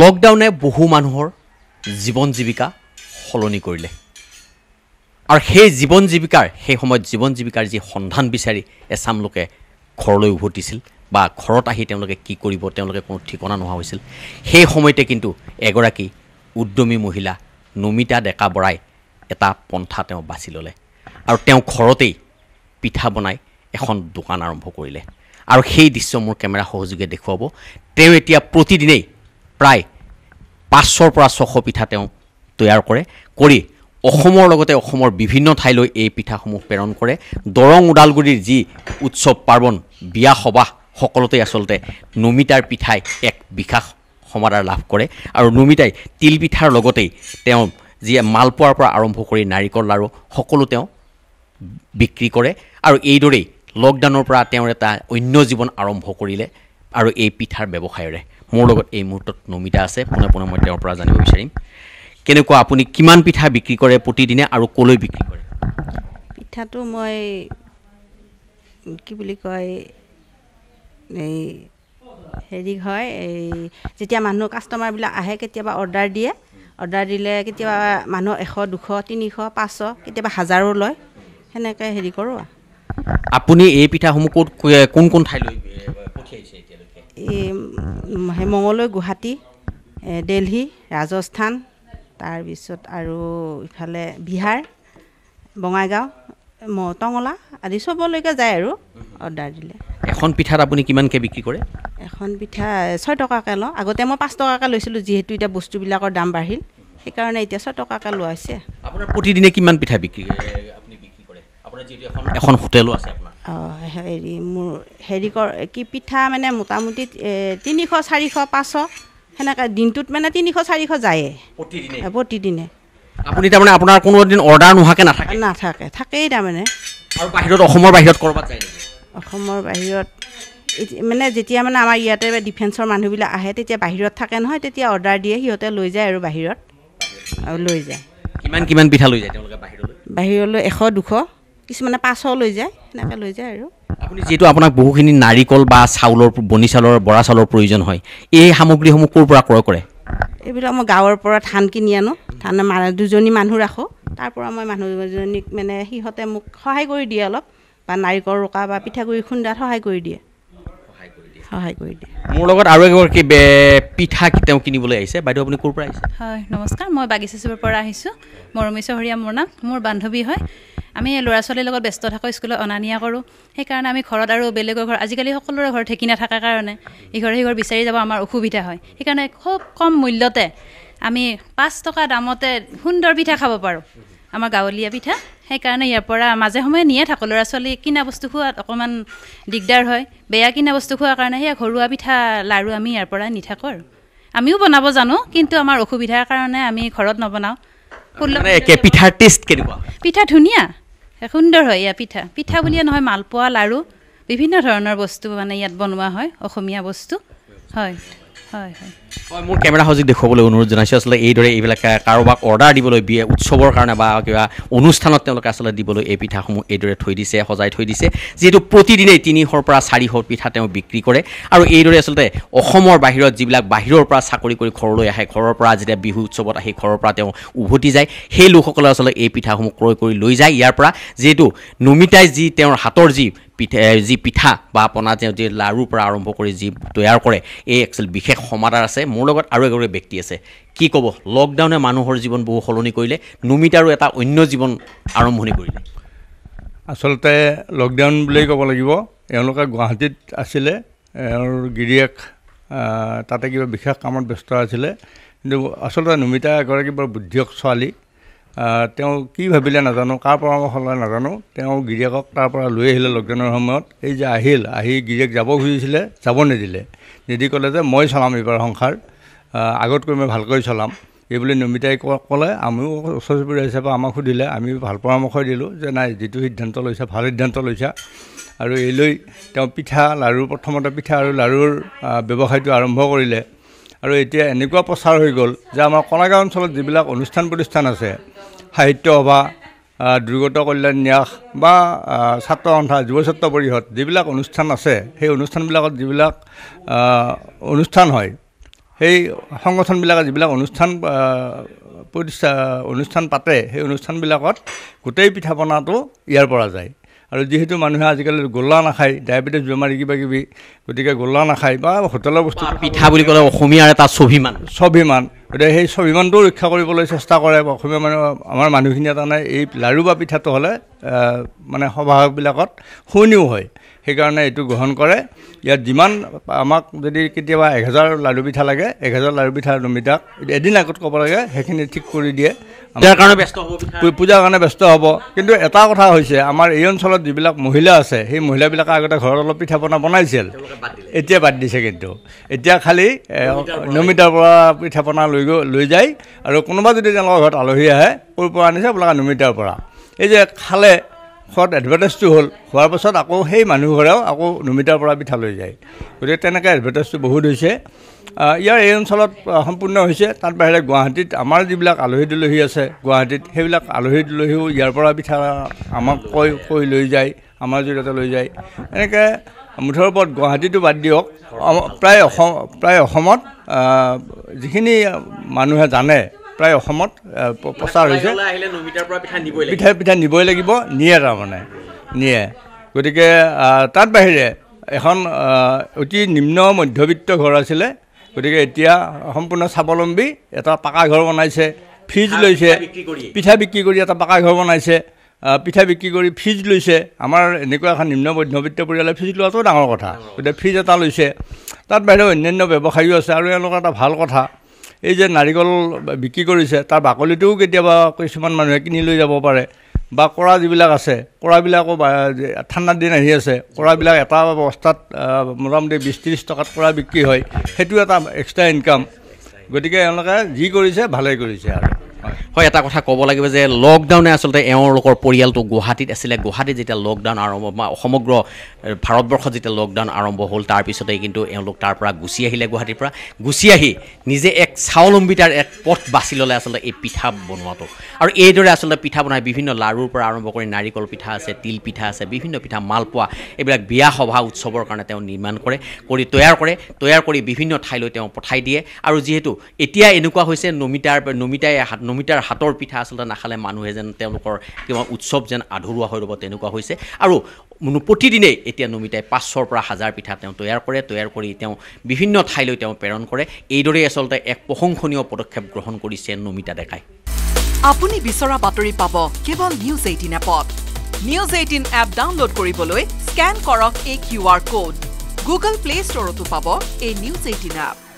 লকডাউনে বহু মানুহৰ জীৱন জীৱিকা সলনি কৰিলে আৰু সেই জীৱন জীৱিকাৰ সেই সময়ত জীৱন জীৱিকাৰ যি সন্ধান বিচাৰি এচাম লোকে ঘৰলৈ উভতিছিল বা ঘৰত আহি তেওঁলোকে কি কৰিব তেওঁলোকে কোনো ঠিকনা নোহোৱা হৈছিল সেই সময়তে কিন্তু এগৰাকী উদ্যমী মহিলা নমিতা ডেকা বৰাই এটা পন্থা তেওঁ বাছি ল'লে আৰু তেওঁ ঘৰতেই পিঠা বনাই এখন দোকান আৰম্ভ কৰিলে আৰু সেই দৃশ্য মোৰ কেমেৰা সহযোগে দেখুৱাব তেওঁ এতিয়া প্ৰতিদিনেই প্ৰায় পাঁচশৰ পৰা ছশ পিঠা তেওঁ তৈয়াৰ কৰে কৰি অসমৰ লগতে অসমৰ বিভিন্ন ঠাইলৈ এই পিঠাসমূহ প্ৰেৰণ কৰে দৰং ওদালগুৰিৰ যি উৎসৱ পাৰ্বণ বিয়া সবাহ সকলোতে আচলতে নমিতাৰ পিঠাই এক বিকাশ সমাধান লাভ কৰে আৰু নমিতাই তিলপিঠাৰ লগতেই তেওঁ যি মালপোৱাৰ পৰা আৰম্ভ কৰি নাৰিকল লাড়ু সকলো তেওঁ বিক্ৰী কৰে আৰু এইদৰেই লকডাউনৰ পৰা তেওঁৰ এটা অন্য জীৱন আৰম্ভ কৰিলে আৰু এই পিঠাৰ ব্যৱসায়ৰে মোৰ লগত এই মুহূৰ্তত নমিতা আছে পোনে পোনে মই তেওঁৰ পৰা জানিব বিচাৰিম কেনেকুৱা আপুনি কিমান পিঠা বিক্ৰী কৰে প্ৰতিদিনে আৰু ক'লৈ বিক্ৰী কৰে পিঠাটো মই কি বুলি কয় এই হেৰি হয় এই যেতিয়া মানুহ কাষ্টমাৰবিলাক আহে কেতিয়াবা অৰ্ডাৰ দিয়ে অৰ্ডাৰ দিলে কেতিয়াবা মানুহ এশ দুশ তিনিশ পাঁচশ কেতিয়াবা হাজাৰো লয় সেনেকৈ হেৰি কৰোঁ আপুনি এই পিঠাসমূহ ক'ত কোন কোন ঠাইলৈ এই মঙলৈ গুৱাহাটী দেলহি ৰাজস্থান তাৰপিছত আৰু ইফালে বিহাৰ বঙাইগাঁও ম টঙলা আদি চবলৈকে যায় আৰু অৰ্ডাৰ দিলে এখন পিঠাত আপুনি কিমানকৈ বিক্ৰী কৰে এখন পিঠা ছয় টকাকৈ লওঁ আগতে মই পাঁচ টকাকৈ লৈছিলোঁ যিহেতু এতিয়া বস্তুবিলাকৰ দাম বাঢ়িল সেইকাৰণে এতিয়া ছয় টকাকৈ লোৱা হৈছে আপোনাৰ প্ৰতিদিনে কিমান পিঠা বিক্ৰী কৰে এখন হোটেলো আছে হেৰি মোৰ হেৰি কৰ কি পিঠা মানে মোটামুটি তিনিশ চাৰিশ পাঁচশ সেনেকৈ দিনটোত মানে তিনিশ চাৰিশ যায়েই প্ৰতিদিনে আপুনি তাৰমানে আপোনাৰ কোনো দিন অৰ্ডাৰ নোহোৱাকৈ নাথাকে নাথাকে থাকেই তাৰমানে বাহিৰত অসমৰ বাহিৰত ক'ৰবাত অসমৰ বাহিৰত মানে যেতিয়া মানে আমাৰ ইয়াতে ডিফেন্সৰ মানুহবিলাক আহে তেতিয়া বাহিৰত থাকে নহয় তেতিয়া অৰ্ডাৰ দিয়ে সিহঁতে লৈ যায় আৰু বাহিৰত লৈ যায় কিমান কিমান পিঠা লৈ যায় তেওঁলোকে বাহিৰলৈ বাহিৰলৈ এশ দুশ কিছুমানে পাছও লৈ যায় সেনেকৈ লৈ যায় আৰু আপুনি যিহেতু আপোনাক বহুখিনি নাৰিকল বা চাউলৰ বনি চাউলৰ বৰা চাউলৰ প্ৰয়োজন হয় এই সামগ্ৰীসমূহ ক'ৰ পৰা ক্ৰয় কৰে এইবিলাক মই গাঁৱৰ পৰা ধান কিনি আনো ধান দুজনী মানুহ ৰাখোঁ তাৰ পৰা মই মানুহজনীক মানে সিহঁতে মোক সহায় কৰি দিয়ে অলপ বা নাৰিকল ৰোকা বা পিঠাগুৰি খুন্দাত সহায় কৰি দিয়ে সহায় কৰি দিয়ে মোৰ লগত আৰু এগৰাকী পিঠা তেওঁ কিনিবলৈ আহিছে বাইদেউ আপুনি ক'ৰ পৰা আহিছে হয় নমস্কাৰ মই বাগিচা চুবৰ পৰা আহিছোঁ মৰমী চহৰীয়া মোৰ নাম মোৰ বান্ধৱী হয় আমি ল'ৰা ছোৱালীৰ লগত ব্যস্ত থাকোঁ স্কুলত অনা নিয়া কৰোঁ সেইকাৰণে আমি ঘৰত আৰু বেলেগৰ ঘৰ আজিকালি সকলোৰে ঘৰ ঢেঁকী নাথাকাৰ কাৰণে ইঘৰে সিঘৰ বিচাৰি যাব আমাৰ অসুবিধা হয় সেইকাৰণে খুব কম মূল্যতে আমি পাঁচ টকা দামতে সুন্দৰ পিঠা খাব পাৰোঁ আমাৰ গাঁৱলীয়া পিঠা সেইকাৰণে ইয়াৰ পৰা মাজে সময়ে নিয়ে থাকোঁ ল'ৰা ছোৱালী কিনা বস্তু খোৱাত অকণমান দিগদাৰ হয় বেয়া কিনা বস্তু খোৱাৰ কাৰণে সেয়া ঘৰুৱা পিঠা লাৰু আমি ইয়াৰ পৰা নি থাকোঁ আৰু আমিও বনাব জানো কিন্তু আমাৰ অসুবিধাৰ কাৰণে আমি ঘৰত নবনাওঁ পিঠা ধুনীয়া সুন্দৰ হয় ইয়াৰ পিঠা পিঠা বুলিয়ে নহয় মালপোৱা লাড়ু বিভিন্ন ধৰণৰ বস্তু মানে ইয়াত বনোৱা হয় অসমীয়া বস্তু হয় হয় মোৰ কেমেৰা সজিক দেখুৱাবলৈ অনুৰোধ জনাইছোঁ আচলতে এইদৰে এইবিলাক কাৰোবাক অৰ্ডাৰ দিবলৈ বিয়ে উৎসৱৰ কাৰণে বা কিবা অনুষ্ঠানত তেওঁলোকে আচলতে দিবলৈ এই পিঠাসমূহ এইদৰে থৈ দিছে সজাই থৈ দিছে যিহেতু প্ৰতিদিনেই তিনিশৰ পৰা চাৰিশ পিঠা তেওঁ বিক্ৰী কৰে আৰু এইদৰে আচলতে অসমৰ বাহিৰত যিবিলাক বাহিৰৰ পৰা চাকৰি কৰি ঘৰলৈ আহে ঘৰৰ পৰা যেতিয়া বিহু উৎসৱত আহি ঘৰৰ পৰা তেওঁ উভতি যায় সেই লোকসকলে আচলতে এই পিঠাসমূহ ক্ৰয় কৰি লৈ যায় ইয়াৰ পৰা যিহেতু নুমিতাই যি তেওঁৰ হাতৰ যি পিঠা যি পিঠা বা আপোনাৰ তেওঁ যি লাড়ুৰ পৰা আৰম্ভ কৰি যি তৈয়াৰ কৰে এই একচুৱেলি বিশেষ সমাদাৰ আছে মোৰ লগত আৰু এগৰাকী ব্যক্তি আছে কি ক'ব লকডাউনে মানুহৰ জীৱন বহু সলনি কৰিলে নুমিতাৰো এটা অন্য জীৱন আৰম্ভণি কৰিলে আচলতে লকডাউন বুলিয়েই ক'ব লাগিব এওঁলোকে গুৱাহাটীত আছিলে এওঁৰ গিৰিয়েক তাতে কিবা বিশেষ কামত ব্যস্ত আছিলে কিন্তু আচলতে নুমিতা এগৰাকী বৰ বুদ্ধিয়ক ছোৱালী তেওঁ কি ভাবিলে নাজানো কাৰ পৰামৰ্শ লয় নাজানো তেওঁ গিৰিয়েকক তাৰ পৰা লৈ আহিলে লকডাউনৰ সময়ত এই যে আহিল আহি গিৰিয়েক যাব খুজিছিলে যাব নিদিলে নিদি ক'লে যে মই চলাম এইবাৰ সংসাৰ আগতকৈ মই ভালকৈ চলাম এইবুলি নমিতাই ক'লে আমিও ওচৰ চুবুৰীয়া হিচাপে আমাক সুধিলে আমি ভাল পৰামৰ্শ দিলোঁ যে নাই যিটো সিদ্ধান্ত লৈছা ভাল সিদ্ধান্ত লৈছা আৰু এই লৈ তেওঁ পিঠা লাড়ু প্ৰথমতে পিঠা আৰু লাড়ুৰ ব্যৱসায়টো আৰম্ভ কৰিলে আৰু এতিয়া এনেকুৱা প্ৰচাৰ হৈ গ'ল যে আমাৰ কলাগাঁও অঞ্চলত যিবিলাক অনুষ্ঠান প্ৰতিষ্ঠান আছে সাহিত্য সভা দুৰ্গত কল্যাণ ন্যাস বা ছাত্ৰ সন্থা যুৱ ছাত্ৰ পৰিষদ যিবিলাক অনুষ্ঠান আছে সেই অনুষ্ঠানবিলাকত যিবিলাক অনুষ্ঠান হয় সেই সংগঠনবিলাকে যিবিলাক অনুষ্ঠান প্ৰতিষ্ঠা অনুষ্ঠান পাতে সেই অনুষ্ঠানবিলাকত গোটেই পিঠা পনাটো ইয়াৰ পৰা যায় আৰু যিহেতু মানুহে আজিকালি গোল্লা নাখায় ডায়েবেটিছ বেমাৰী কিবা কিবি গতিকে গোল্লা নাখায় বা হোটেলৰ বস্তু পিঠা বুলি ক'লে অসমীয়াৰ এটা স্বাভিমান স্বাভিমান গতিকে সেই স্বাভিমানটোও ৰক্ষা কৰিবলৈ চেষ্টা কৰে অসমীয়া মানুহ আমাৰ মানুহখিনিয়ে তাৰমানে এই লাৰু বা পিঠাটো হ'লে মানে সভাহবিলাকত শুৱনিও হয় সেইকাৰণে এইটো গ্ৰহণ কৰে ইয়াত যিমান আমাক যদি কেতিয়াবা এহেজাৰ লাড়ু পিঠা লাগে এহেজাৰ লাড়ু পিঠা নমিতাক এদিন আগত ক'ব লাগে সেইখিনি ঠিক কৰি দিয়ে পূজাৰ কাৰণে ব্যস্ত হ'ব পূজাৰ কাৰণে ব্যস্ত হ'ব কিন্তু এটা কথা হৈছে আমাৰ এই অঞ্চলত যিবিলাক মহিলা আছে সেই মহিলাবিলাকে আগতে ঘৰত অলপ পিঠা পনা বনাইছিল এতিয়া বাদ দিছে কিন্তু এতিয়া খালি নমিতাৰ পৰা পিঠা পনা লৈ গৈ লৈ যায় আৰু কোনোবা যদি তেওঁলোকৰ ঘৰত আলহী আহে ক'ৰ পৰা আনিছে আপোনালোকে নমিতাৰ পৰা এই যে খালে সৎ এডভাৰটাইজটো হ'ল হোৱাৰ পাছত আকৌ সেই মানুহঘৰেও আকৌ নমিতাৰ পৰা পিঠালৈ যায় গতিকে তেনেকৈ এডভাৰটাইজটো বহুত হৈছে ইয়াৰ এই অঞ্চলত সম্পূৰ্ণ হৈছে তাৰ বাহিৰে গুৱাহাটীত আমাৰ যিবিলাক আলহী দুলহী আছে গুৱাহাটীত সেইবিলাক আলহী দুলহীও ইয়াৰ পৰা পিঠা আমাক কৈ কৈ লৈ যায় আমাৰ জৰিয়তে লৈ যায় এনেকৈ মুঠৰ ওপৰত গুৱাহাটীটো বাদ দিয়ক প্ৰায় অসম প্ৰায় অসমত যিখিনি মানুহে জানে প্ৰায় অসমত প্ৰচাৰ হৈছে পিঠা পিঠা নিবই লাগিব নিয়ে তাৰমানে নিয়ে গতিকে তাত বাহিৰে এখন অতি নিম্ন মধ্যবিত্ত ঘৰ আছিলে গতিকে এতিয়া সম্পূৰ্ণ স্বাৱলম্বী এটা পাকা ঘৰ বনাইছে ফ্ৰিজ লৈছে পিঠা বিক্ৰী কৰি এটা পাকা ঘৰ বনাইছে পিঠা বিক্ৰী কৰি ফ্ৰিজ লৈছে আমাৰ এনেকুৱা এখন নিম্ন মধ্যবিত্ত পৰিয়ালে ফ্ৰিজ লোৱাটো ডাঙৰ কথা গতিকে ফ্ৰিজ এটা লৈছে তাত বাহিৰেও অন্যান্য ব্যৱসায়ো আছে আৰু এওঁলোকৰ এটা ভাল কথা এই যে নাৰিকল বিক্ৰী কৰিছে তাৰ বাকলিটোও কেতিয়াবা কিছুমান মানুহে কিনি লৈ যাব পাৰে বা কৰা যিবিলাক আছে কৰাবিলাকো ঠাণ্ডা দিন আহি আছে কৰাবিলাক এটা অৱস্থাত মোটামুটি বিছ ত্ৰিছ টকাত কৰা বিক্ৰী হয় সেইটো এটা এক্সট্ৰা ইনকাম গতিকে এওঁলোকে যি কৰিছে ভালেই কৰিছে আৰু হয় এটা কথা ক'ব লাগিব যে লকডাউনে আচলতে এওঁলোকৰ পৰিয়ালটো গুৱাহাটীত আছিলে গুৱাহাটীত যেতিয়া লকডাউন আৰম্ভ বা সমগ্ৰ ভাৰতবৰ্ষত যেতিয়া লকডাউন আৰম্ভ হ'ল তাৰপিছতে কিন্তু এওঁলোক তাৰ পৰা গুচি আহিলে গুৱাহাটীৰ পৰা গুচি আহি নিজে এক স্বাৱলম্বিতাৰ এক পথ বাছি ল'লে আচলতে এই পিঠা বনোৱাটো আৰু এইদৰে আচলতে পিঠা বনাই বিভিন্ন লাড়ুৰ পৰা আৰম্ভ কৰি নাৰিকল পিঠা আছে তিল পিঠা আছে বিভিন্ন পিঠা মালপোৱা এইবিলাক বিয়া সভা উৎসৱৰ কাৰণে তেওঁ নিৰ্মাণ কৰে কৰি তৈয়াৰ কৰে তৈয়াৰ কৰি বিভিন্ন ঠাইলৈ তেওঁ পঠাই দিয়ে আৰু যিহেতু এতিয়া এনেকুৱা হৈছে নমিতাৰ নমিতাই নমিতাৰ হাতৰ পিঠা আচলতে নাখালে মানুহে যেন তেওঁলোকৰ কিবা উৎসৱ যেন আধৰুৱা হৈ ৰ'ব তেনেকুৱা হৈছে আৰু প্ৰতিদিনেই এতিয়া নমিতাই পাঁচশৰ পৰা হাজাৰ পিঠা তেওঁ তৈয়াৰ কৰে তৈয়াৰ কৰি তেওঁ বিভিন্ন ঠাইলৈ তেওঁ প্ৰেৰণ কৰে এইদৰেই আচলতে এক প্ৰশংসনীয় পদক্ষেপ গ্ৰহণ কৰিছে নমিতা ডেকাই আপুনি বিচৰা বাতৰি পাব কেৱল নিউজ এইটিন এপত নিউজ এইটিন এপ ডাউনলোড কৰিবলৈ স্কেন কৰক এই Q R code Google play ষ্টৰতো পাব এই নিউজ এইটিন এপ